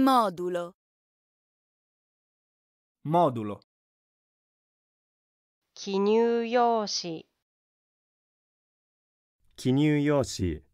Modulo. Modulo. 記入用紙記入用紙